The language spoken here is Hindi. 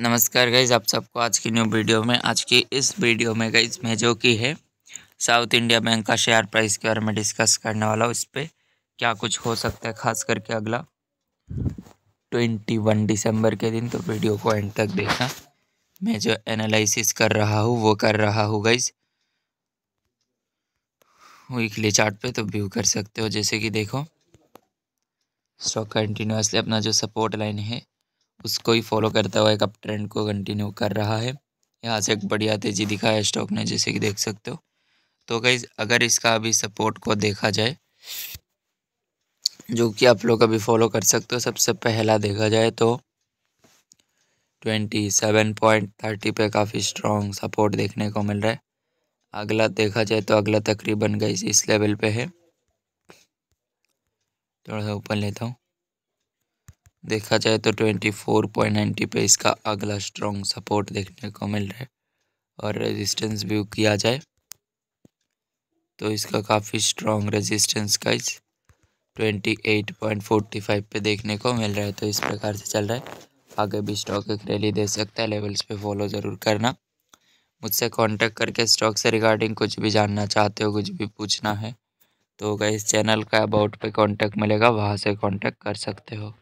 नमस्कार गाइज आप सबको आज की न्यू वीडियो में आज की इस वीडियो में गाइज मैं जो की है साउथ इंडिया बैंक का शेयर प्राइस के बारे में डिस्कस करने वाला हूँ इस पर क्या कुछ हो सकता है खास करके अगला ट्वेंटी वन दिसंबर के दिन तो वीडियो को एंड तक देखना मैं जो एनालिसिस कर रहा हूँ वो कर रहा हूँ गाइज वीकली चार्ट पे तो व्यू कर सकते हो जैसे कि देखो स्टॉक कंटिन्यूसली अपना जो सपोर्ट लाइन है उसको ही फॉलो करता हुआ एक अप ट्रेंड को कंटिन्यू कर रहा है यहाँ से एक बढ़िया तेज़ी दिखा है स्टॉक ने जैसे कि देख सकते हो तो कई अगर इसका अभी सपोर्ट को देखा जाए जो कि आप लोग अभी फॉलो कर सकते हो सबसे पहला देखा जाए तो ट्वेंटी सेवन पॉइंट थर्टी पर काफ़ी स्ट्रॉन्ग सपोर्ट देखने को मिल रहा है अगला देखा जाए तो अगला तकरीबन गई इस लेवल पे है थोड़ा सा ऊपर लेता हूँ देखा जाए तो 24.90 पे इसका अगला स्ट्रॉन्ग सपोर्ट देखने को मिल रहा है और रेजिस्टेंस व्यू किया जाए तो इसका काफ़ी स्ट्रॉन्ग रेजिस्टेंस फोर्टी फाइव पे देखने को मिल रहा है तो इस प्रकार से चल रहा है आगे भी स्टॉक एक रैली दे सकता है लेवल्स पे फॉलो ज़रूर करना मुझसे कांटेक्ट करके स्टॉक से रिगार्डिंग कुछ भी जानना चाहते हो कुछ भी पूछना है तो गई चैनल का अबाउट पे कांटेक्ट मिलेगा वहाँ से कांटेक्ट कर सकते हो